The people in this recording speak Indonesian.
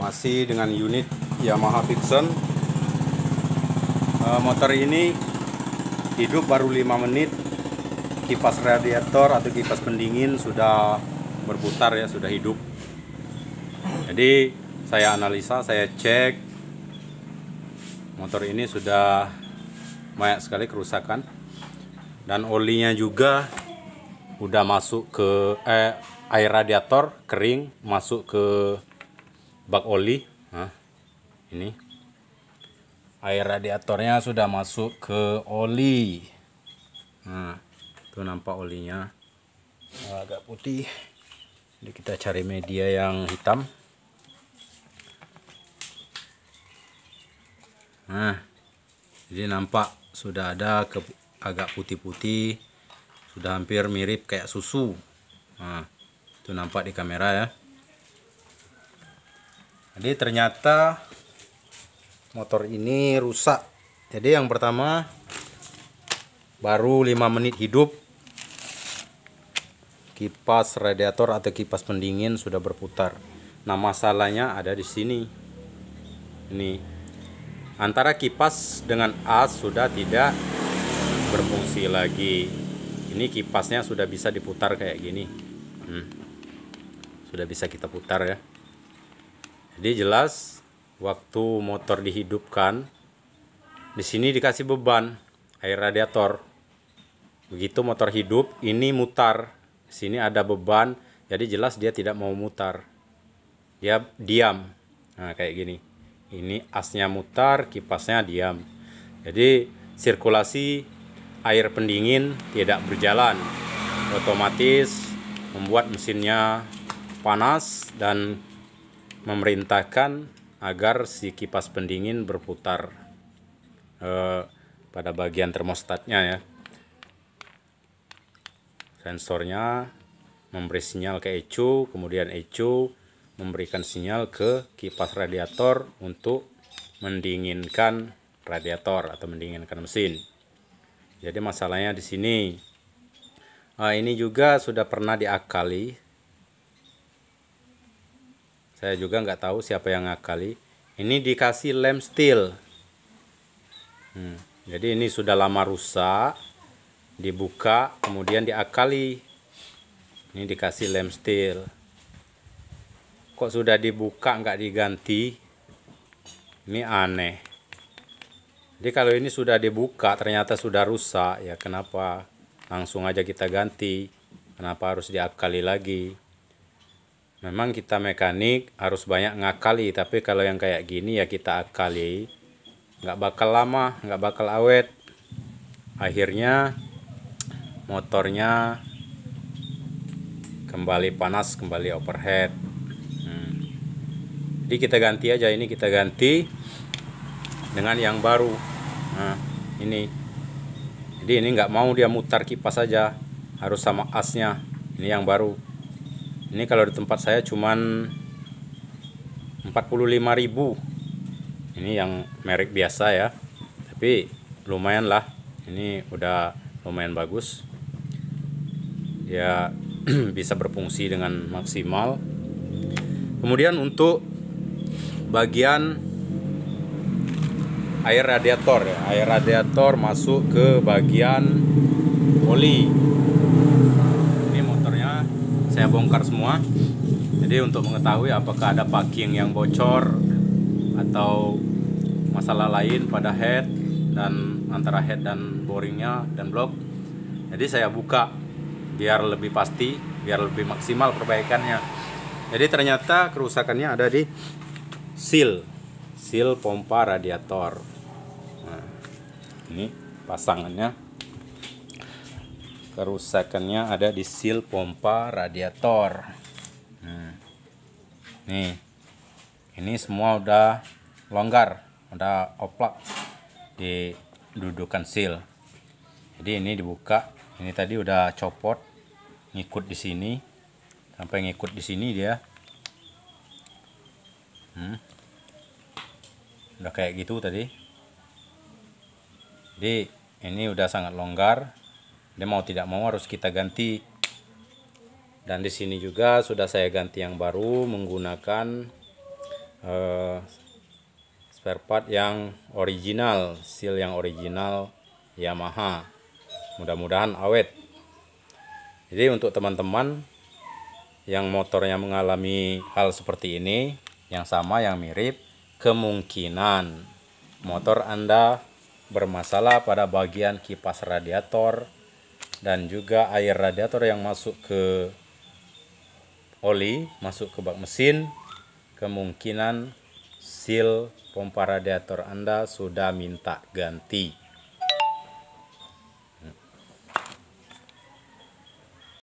masih dengan unit Yamaha Vixen eh, motor ini hidup baru 5 menit kipas radiator atau kipas pendingin sudah berputar ya sudah hidup jadi saya analisa saya cek motor ini sudah banyak sekali kerusakan dan olinya juga udah masuk ke eh, air radiator kering masuk ke bak oli nah, ini air radiatornya sudah masuk ke oli nah tuh nampak olinya nah, agak putih jadi kita cari media yang hitam nah jadi nampak sudah ada ke, agak putih-putih sudah hampir mirip kayak susu nah itu nampak di kamera ya jadi ternyata motor ini rusak jadi yang pertama baru 5 menit hidup kipas radiator atau kipas pendingin sudah berputar nah masalahnya ada di sini ini antara kipas dengan as sudah tidak berfungsi lagi ini kipasnya sudah bisa diputar kayak gini hmm. sudah bisa kita putar ya jadi jelas waktu motor dihidupkan di sini dikasih beban air radiator. Begitu motor hidup, ini mutar. Di sini ada beban, jadi jelas dia tidak mau mutar. Dia diam. Nah, kayak gini. Ini asnya mutar, kipasnya diam. Jadi sirkulasi air pendingin tidak berjalan. Otomatis membuat mesinnya panas dan memerintahkan agar si kipas pendingin berputar eh, pada bagian termostatnya ya. Sensornya memberi sinyal ke ECU, kemudian ECU memberikan sinyal ke kipas radiator untuk mendinginkan radiator atau mendinginkan mesin. Jadi masalahnya di sini. Eh, ini juga sudah pernah diakali saya juga nggak tahu siapa yang ngakali ini dikasih lem steel hmm, jadi ini sudah lama rusak dibuka kemudian diakali ini dikasih lem steel kok sudah dibuka nggak diganti ini aneh jadi kalau ini sudah dibuka ternyata sudah rusak ya kenapa langsung aja kita ganti kenapa harus diakali lagi memang kita mekanik harus banyak ngakali tapi kalau yang kayak gini ya kita akali nggak bakal lama nggak bakal awet akhirnya motornya kembali panas kembali overhead hmm. jadi kita ganti aja ini kita ganti dengan yang baru nah ini jadi ini nggak mau dia mutar kipas aja harus sama asnya ini yang baru ini kalau di tempat saya cuman 45.000 ini yang merek biasa ya tapi lumayan lah ini udah lumayan bagus Ya bisa berfungsi dengan maksimal kemudian untuk bagian air radiator ya. air radiator masuk ke bagian oli saya bongkar semua jadi untuk mengetahui apakah ada packing yang bocor atau masalah lain pada head dan antara head dan boringnya dan blok jadi saya buka biar lebih pasti biar lebih maksimal perbaikannya jadi ternyata kerusakannya ada di seal seal pompa radiator nah, ini pasangannya kerusakannya ada di seal pompa radiator nah, nih ini semua udah longgar udah oplak di dudukan seal jadi ini dibuka ini tadi udah copot ngikut di sini sampai ngikut di sini dia hmm. udah kayak gitu tadi jadi ini udah sangat longgar dia mau tidak mau harus kita ganti dan di sini juga sudah saya ganti yang baru menggunakan uh, spare part yang original seal yang original Yamaha mudah-mudahan awet jadi untuk teman-teman yang motornya mengalami hal seperti ini yang sama yang mirip kemungkinan motor anda bermasalah pada bagian kipas radiator dan juga air radiator yang masuk ke oli masuk ke bak mesin kemungkinan seal pompa radiator Anda sudah minta ganti